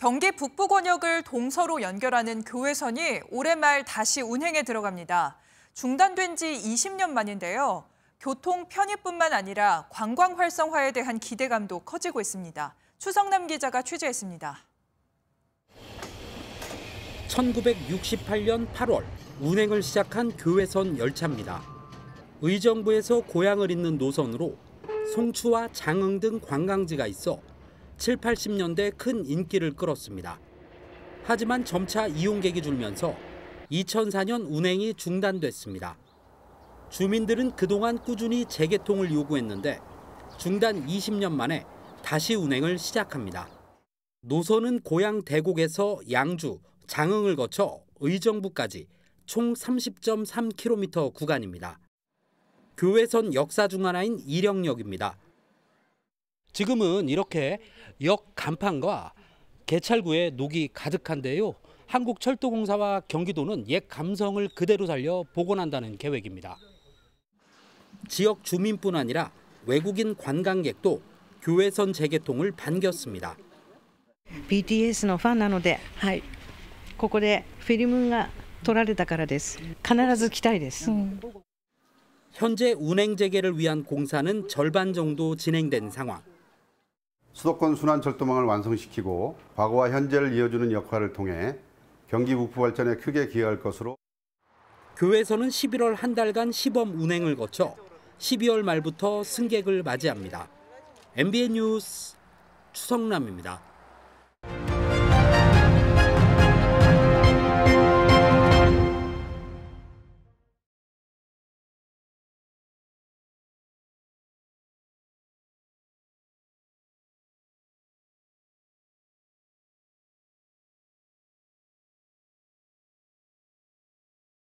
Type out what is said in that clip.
경기 북부 권역을 동서로 연결하는 교외선이 올해 말 다시 운행에 들어갑니다. 중단된 지 20년 만인데요. 교통 편의뿐만 아니라 관광 활성화에 대한 기대감도 커지고 있습니다. 추성남 기자가 취재했습니다. 1968년 8월 운행을 시작한 교외선 열차입니다. 의정부에서 고향을 잇는 노선으로 송추와 장흥 등 관광지가 있어 7, 80년대 큰 인기를 끌었습니다. 하지만 점차 이용객이 줄면서 2004년 운행이 중단됐습니다. 주민들은 그동안 꾸준히 재개통을 요구했는데 중단 20년 만에 다시 운행을 시작합니다. 노선은 고향 대곡에서 양주, 장흥을 거쳐 의정부까지 총 30.3km 구간입니다. 교외선 역사 중 하나인 이령역입니다. 지금은 이렇게 역 간판과 개찰구에 녹이 가득한데요. 한국철도공사와 경기도는 옛 감성을 그대로 살려 복원한다는 계획입니다. 지역 주민뿐 아니라 외국인 관광객도 교외선 재개통을 반겼습니다. BTS のフなのでここでフィルムが撮られたからです必ず来たいです 현재 운행 재개를 위한 공사는 절반 정도 진행된 상황. 수도권 순환철도망을 완성시키고 과거와 현재를 이어주는 역할을 통해 경기 북부 발전에 크게 기여할 것으로 교회에서는 11월 한 달간 시범 운행을 거쳐 12월 말부터 승객을 맞이합니다. MBN 뉴스 추성남입니다.